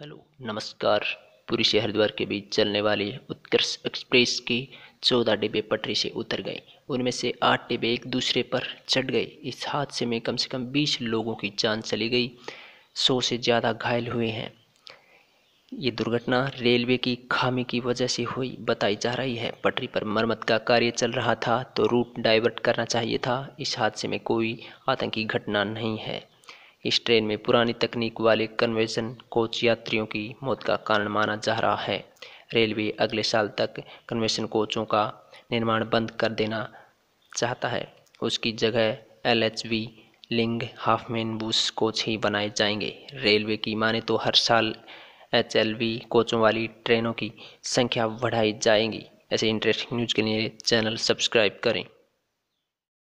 hello नमस्कार पुरी से हरिद्वार के बीच चलने वाली उत्कर्ष एक्सप्रेस के चौदह डिब्बे पटरी से उतर गए उनमें से आठ डिब्बे एक दूसरे पर चढ़ गए इस हादसे में कम से कम बीस लोगों की जान चली गई सौ से ज़्यादा घायल हुए हैं ये दुर्घटना रेलवे की खामी की वजह से हुई बताई जा रही है पटरी पर मरम्मत का कार्य चल रहा था तो रूट डाइवर्ट करना चाहिए था इस हादसे में कोई आतंकी घटना नहीं है इस ट्रेन में पुरानी तकनीक वाले कन्वेंशन कोच यात्रियों की मौत का कारण माना जा रहा है रेलवे अगले साल तक कन्वेंशन कोचों का निर्माण बंद कर देना चाहता है उसकी जगह L H V Linke Hofmann Busch coach ही बनाए जाएंगे रेलवे की माने तो हर साल एच एल वी कोचों वाली ट्रेनों की संख्या बढ़ाई जाएगी ऐसे इंटरेस्टिंग न्यूज़ के लिए चैनल सब्सक्राइब करें